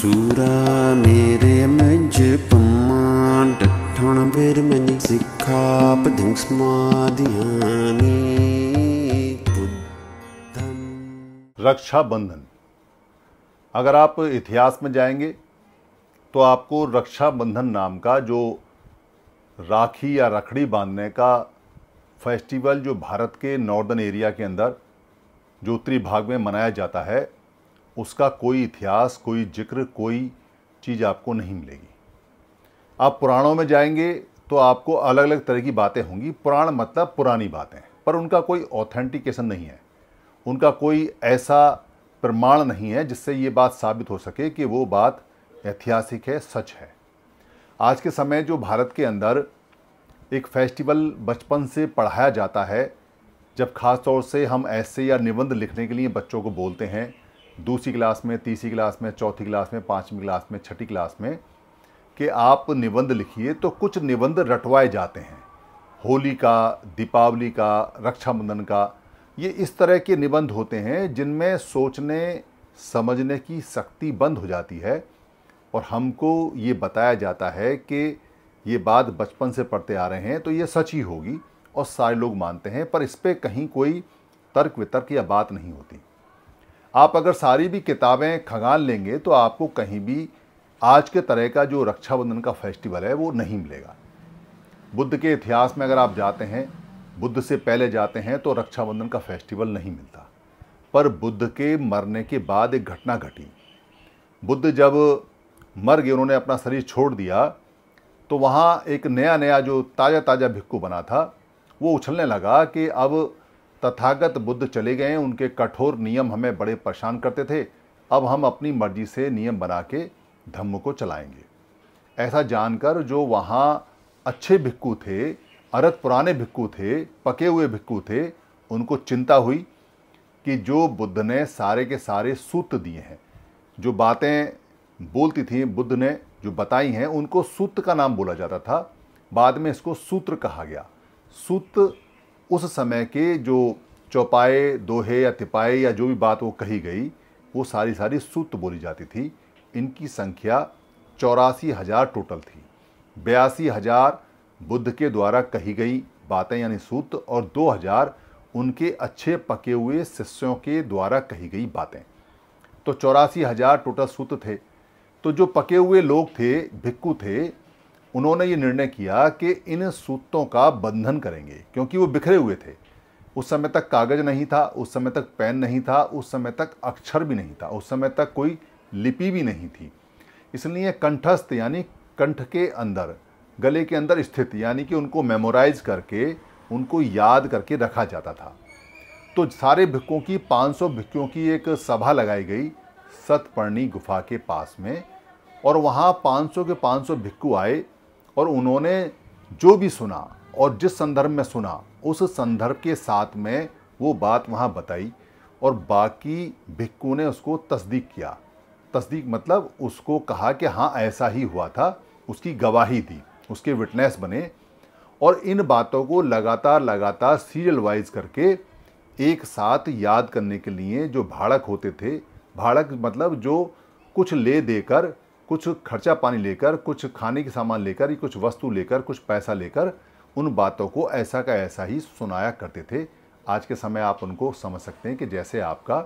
सूरा मेरे मज पमान ਡਠਣ ਬੇਰ ਮਨ ਸਿੱਖਾ ਪਦਿੰ अगर आप इतिहास में जाएंगे तो आपको रक्षाबंधन नाम का जो राखी या रखड़ी बांधने का फेस्टिवल जो भारत के नॉर्दर्न एरिया के अंदर जो उत्तरी भाग में मनाया जाता है उसका कोई इतिहास कोई जिक्र कोई चीज़ आपको नहीं मिलेगी आप पुराणों में जाएंगे तो आपको अलग अलग तरह की बातें होंगी पुराण मतलब पुरानी बातें पर उनका कोई ऑथेंटिकेशन नहीं है उनका कोई ऐसा प्रमाण नहीं है जिससे ये बात साबित हो सके कि वो बात ऐतिहासिक है सच है आज के समय जो भारत के अंदर एक फेस्टिवल बचपन से पढ़ाया जाता है जब ख़ास तौर से हम ऐसे या निबंध लिखने के लिए बच्चों को बोलते हैं दूसरी क्लास में तीसरी क्लास में चौथी क्लास में पाँचवीं क्लास में छठी क्लास में कि आप निबंध लिखिए तो कुछ निबंध रटवाए जाते हैं होली का दीपावली का रक्षाबंधन का ये इस तरह के निबंध होते हैं जिनमें सोचने समझने की शक्ति बंद हो जाती है और हमको ये बताया जाता है कि ये बात बचपन से पढ़ते आ रहे हैं तो ये सच ही होगी और सारे लोग मानते हैं पर इस पर कहीं कोई तर्क वितर्क या बात नहीं होती आप अगर सारी भी किताबें खंगाल लेंगे तो आपको कहीं भी आज के तरह का जो रक्षाबंधन का फेस्टिवल है वो नहीं मिलेगा बुद्ध के इतिहास में अगर आप जाते हैं बुद्ध से पहले जाते हैं तो रक्षाबंधन का फेस्टिवल नहीं मिलता पर बुद्ध के मरने के बाद एक घटना घटी बुद्ध जब मर गए उन्होंने अपना शरीर छोड़ दिया तो वहाँ एक नया नया जो ताज़ा ताज़ा भिक्कू बना था वो उछलने लगा कि अब तथागत बुद्ध चले गए उनके कठोर नियम हमें बड़े परेशान करते थे अब हम अपनी मर्जी से नियम बना के धम्म को चलाएंगे ऐसा जानकर जो वहाँ अच्छे भिक्कू थे अरत पुराने भिक्कू थे पके हुए भिक्कू थे उनको चिंता हुई कि जो बुद्ध ने सारे के सारे सूत्र दिए हैं जो बातें बोलती थी बुद्ध ने जो बताई हैं उनको सूत्र का नाम बोला जाता था बाद में इसको सूत्र कहा गया सूत्र उस समय के जो चौपाए दोहे या तिपाए या जो भी बात वो कही गई वो सारी सारी सूत बोली जाती थी इनकी संख्या चौरासी हज़ार टोटल थी बयासी हज़ार बुद्ध के द्वारा कही गई बातें यानी सूत्र और दो हज़ार उनके अच्छे पके हुए शिष्यों के द्वारा कही गई बातें तो चौरासी हज़ार टोटल सूत्र थे तो जो पके हुए लोग थे भिक्कू थे उन्होंने ये निर्णय किया कि इन सूतों का बंधन करेंगे क्योंकि वो बिखरे हुए थे उस समय तक कागज़ नहीं था उस समय तक पेन नहीं था उस समय तक अक्षर भी नहीं था उस समय तक कोई लिपि भी नहीं थी इसलिए कंठस्थ यानी कंठ के अंदर गले के अंदर स्थित यानी कि उनको मेमोराइज करके उनको याद करके रखा जाता था तो सारे भिक्कों की 500 भिक्कों की एक सभा लगाई गई सतपर्णी गुफा के पास में और वहाँ 500 के 500 भिक्कू आए और उन्होंने जो भी सुना और जिस संदर्भ में सुना उस संदर्भ के साथ में वो बात वहाँ बताई और बाकी भिक्कू ने उसको तस्दीक किया तस्दीक मतलब उसको कहा कि हाँ ऐसा ही हुआ था उसकी गवाही दी उसके विटनेस बने और इन बातों को लगातार लगातार सीरियल वाइज करके एक साथ याद करने के लिए जो भाड़क होते थे भाड़क मतलब जो कुछ ले देकर कुछ खर्चा पानी लेकर कुछ खाने के सामान लेकर कुछ वस्तु लेकर कुछ पैसा लेकर उन बातों को ऐसा का ऐसा ही सुनाया करते थे आज के समय आप उनको समझ सकते हैं कि जैसे आपका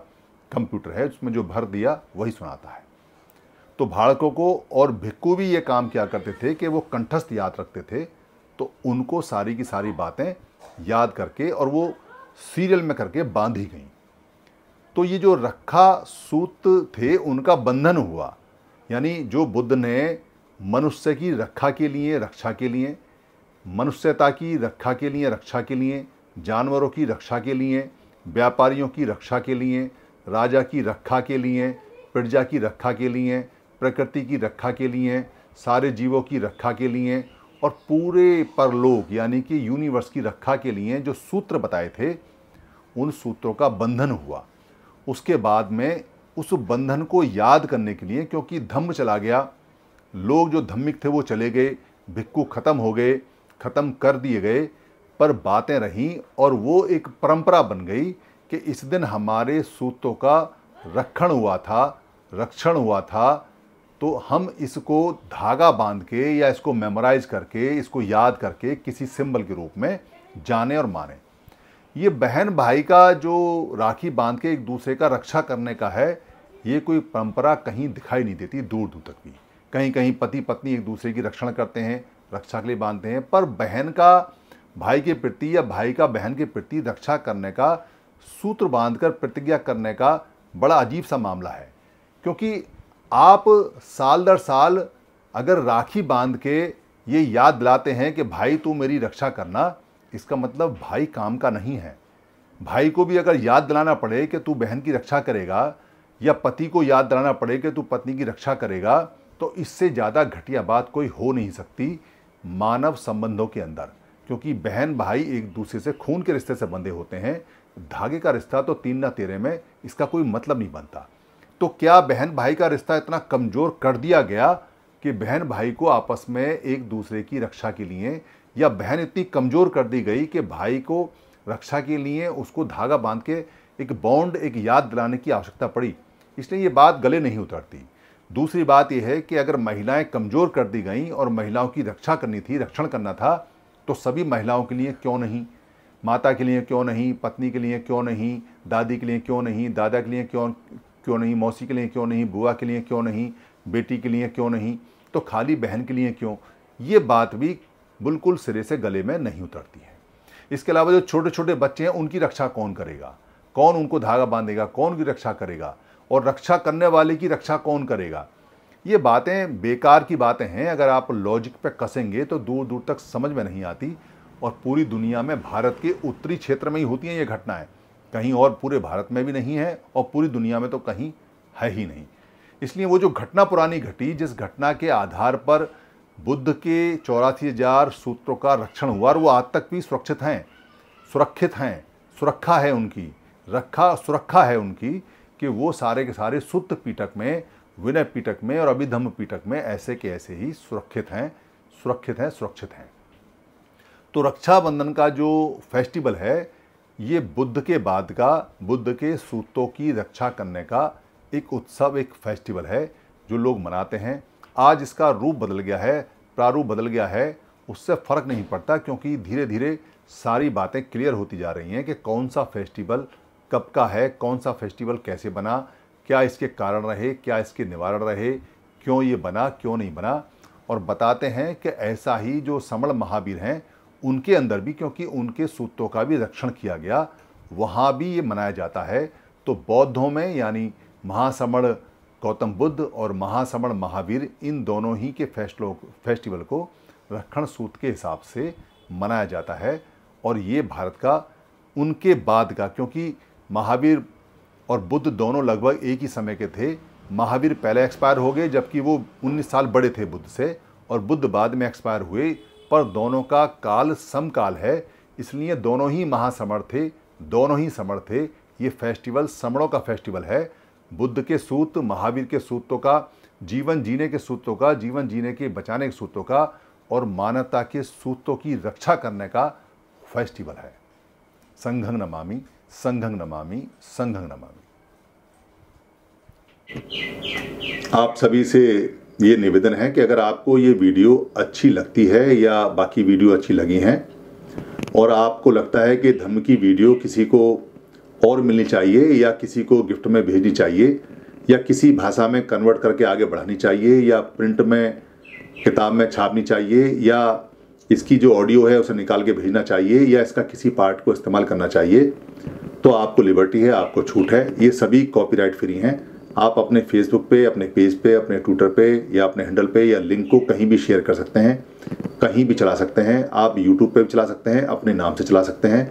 कंप्यूटर है उसमें जो भर दिया वही सुनाता है तो भाड़कों को और भिक्कू भी ये काम किया करते थे कि वो कंठस्थ याद रखते थे तो उनको सारी की सारी बातें याद करके और वो सीरियल में करके बांधी गई तो ये जो रखा सूत थे उनका बंधन हुआ यानी जो बुद्ध ने मनुष्य की रक्षा के लिए रक्षा के लिए मनुष्यता की रक्षा के लिए रक्षा के लिए जानवरों की रक्षा के लिए व्यापारियों की रक्षा के लिए राजा की रक्षा के लिए प्रजा की रक्षा के लिए प्रकृति की रक्षा के लिए सारे जीवों की रक्षा के लिए और पूरे परलोक यानी कि यूनिवर्स की रक्षा के लिए जो सूत्र बताए थे उन सूत्रों का बंधन हुआ उसके बाद में उस बंधन को याद करने के लिए क्योंकि धम्म चला गया लोग जो धम्मिक थे वो चले गए भिक्कू ख़त्म हो गए ख़त्म कर दिए गए पर बातें रहीं और वो एक परंपरा बन गई कि इस दिन हमारे सूतों का रक्षण हुआ था रक्षण हुआ था तो हम इसको धागा बांध के या इसको मेमोराइज करके इसको याद करके किसी सिंबल के रूप में जाने और माने ये बहन भाई का जो राखी बांध के एक दूसरे का रक्षा करने का है ये कोई परंपरा कहीं दिखाई नहीं देती दूर दूर तक भी कहीं कहीं पति पत्नी एक दूसरे की रक्षण करते हैं रक्षा के लिए बांधते हैं पर बहन का भाई के प्रति या भाई का बहन के प्रति रक्षा करने का सूत्र बांधकर प्रतिज्ञा करने का बड़ा अजीब सा मामला है क्योंकि आप साल दर साल अगर राखी बांध के ये याद दिलाते हैं कि भाई तू मेरी रक्षा करना इसका मतलब भाई काम का नहीं है भाई को भी अगर याद दिलाना पड़े कि तू बहन की रक्षा करेगा या पति को याद दिलाना पड़े कि तू पत्नी की रक्षा करेगा तो इससे ज़्यादा घटिया बात कोई हो नहीं सकती मानव संबंधों के अंदर क्योंकि बहन भाई एक दूसरे से खून के रिश्ते से बंधे होते हैं धागे का रिश्ता तो तीन ना तेरे में इसका कोई मतलब नहीं बनता तो क्या बहन भाई का रिश्ता इतना कमज़ोर कर दिया गया कि बहन भाई को आपस में एक दूसरे की रक्षा के लिए या बहन इतनी कमज़ोर कर दी गई कि भाई को रक्षा के लिए उसको धागा बांध के एक बॉन्ड एक याद दिलाने की आवश्यकता पड़ी इसलिए ये बात गले नहीं उतरती दूसरी बात यह है कि अगर महिलाएं कमज़ोर कर दी गईं और महिलाओं की रक्षा करनी थी रक्षण करना था तो सभी महिलाओं के लिए क्यों नहीं माता के लिए क्यों नहीं पत्नी के लिए क्यों नहीं दादी के लिए क्यों नहीं दादा के लिए क्यों क्यों नहीं मौसी के लिए क्यों नहीं बुआ के लिए क्यों नहीं बेटी के लिए क्यों नहीं तो खाली बहन के लिए क्यों ये बात भी बिल्कुल सिरे से गले में नहीं उतरती है इसके अलावा जो छोटे छोटे बच्चे हैं उनकी रक्षा कौन करेगा कौन उनको धागा बांधेगा कौन की रक्षा करेगा और रक्षा करने वाले की रक्षा कौन करेगा ये बातें बेकार की बातें हैं अगर आप लॉजिक पे कसेंगे तो दूर दूर तक समझ में नहीं आती और पूरी दुनिया में भारत के उत्तरी क्षेत्र में ही होती हैं ये घटनाएं कहीं और पूरे भारत में भी नहीं है और पूरी दुनिया में तो कहीं है ही नहीं इसलिए वो जो घटना पुरानी घटी जिस घटना के आधार पर बुद्ध के चौरासी हजार सूत्रों का रक्षण हुआ और वो आज तक भी सुरक्षित हैं सुरक्षित हैं सुरक्षा है उनकी रखा सुरक्षा है उनकी कि वो सारे के सारे सूत्र पीटक में विनय पीटक में और अभिधम पीटक में ऐसे के ऐसे ही सुरक्षित हैं सुरक्षित हैं सुरक्षित हैं तो रक्षाबंधन का जो फेस्टिवल है ये बुद्ध के बाद का बुद्ध के सूत्रों की रक्षा करने का एक उत्सव एक फेस्टिवल है जो लोग मनाते हैं आज इसका रूप बदल गया है प्रारूप बदल गया है उससे फ़र्क नहीं पड़ता क्योंकि धीरे धीरे सारी बातें क्लियर होती जा रही हैं कि कौन सा फेस्टिवल कब का है कौन सा फेस्टिवल कैसे बना क्या इसके कारण रहे क्या इसके निवारण रहे क्यों ये बना क्यों नहीं बना और बताते हैं कि ऐसा ही जो समण महावीर हैं उनके अंदर भी क्योंकि उनके सूत्रों का भी रक्षण किया गया वहाँ भी ये मनाया जाता है तो बौद्धों में यानी महासमण गौतम बुद्ध और महासमण महावीर इन दोनों ही के फेस्टलों फेस्टिवल को रखण सूत के हिसाब से मनाया जाता है और ये भारत का उनके बाद का क्योंकि महावीर और बुद्ध दोनों लगभग एक ही समय के थे महावीर पहले एक्सपायर हो गए जबकि वो 19 साल बड़े थे बुद्ध से और बुद्ध बाद में एक्सपायर हुए पर दोनों का काल समकाल है इसलिए दोनों ही महासमर थे दोनों ही समर थे ये फेस्टिवल समणों का फेस्टिवल है बुद्ध के सूत्र महावीर के सूत्रों का जीवन जीने के सूत्रों का जीवन जीने के बचाने के सूत्रों का और मानवता के सूत्रों की रक्षा करने का फेस्टिवल है संघंग नमामि संघंग नमामि संघंग नमामि आप सभी से ये निवेदन है कि अगर आपको ये वीडियो अच्छी लगती है या बाकी वीडियो अच्छी लगी हैं और आपको लगता है कि धर्म की वीडियो किसी को और मिलनी चाहिए या किसी को गिफ्ट में भेजनी चाहिए या किसी भाषा में कन्वर्ट करके आगे बढ़ानी चाहिए या प्रिंट में किताब में छापनी चाहिए या इसकी जो ऑडियो है उसे निकाल के भेजना चाहिए या इसका किसी पार्ट को इस्तेमाल करना चाहिए तो आपको लिबर्टी है आपको छूट है ये सभी कॉपीराइट फ्री हैं आप अपने फेसबुक पे अपने पेज पे अपने ट्विटर पे या अपने हैंडल पे या लिंक को कहीं भी शेयर कर सकते हैं कहीं भी चला सकते हैं आप यूट्यूब पे भी चला सकते हैं अपने नाम से चला सकते हैं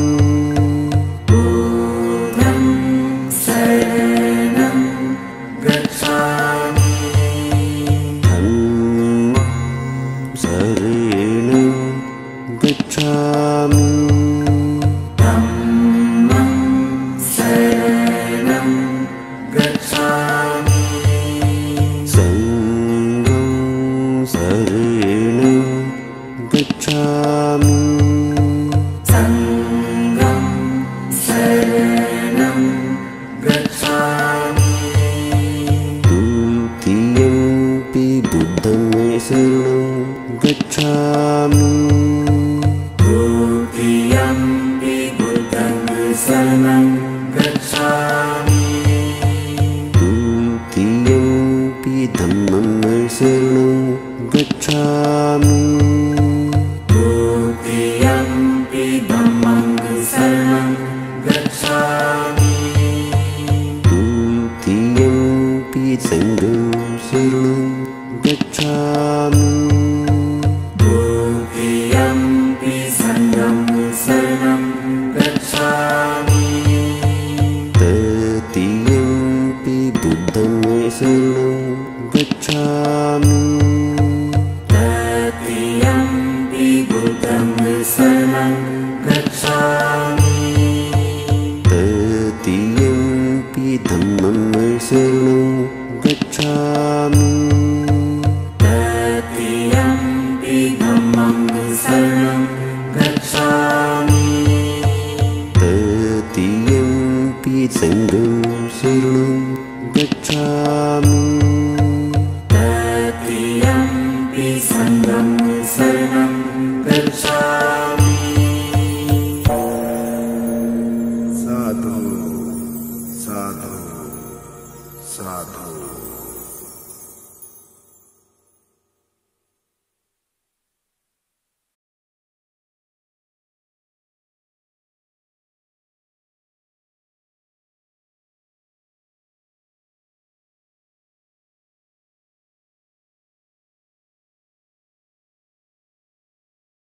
दर्षा ततीयमपि सृणु गच्छामि तती गच्छामि साधु साधु साधु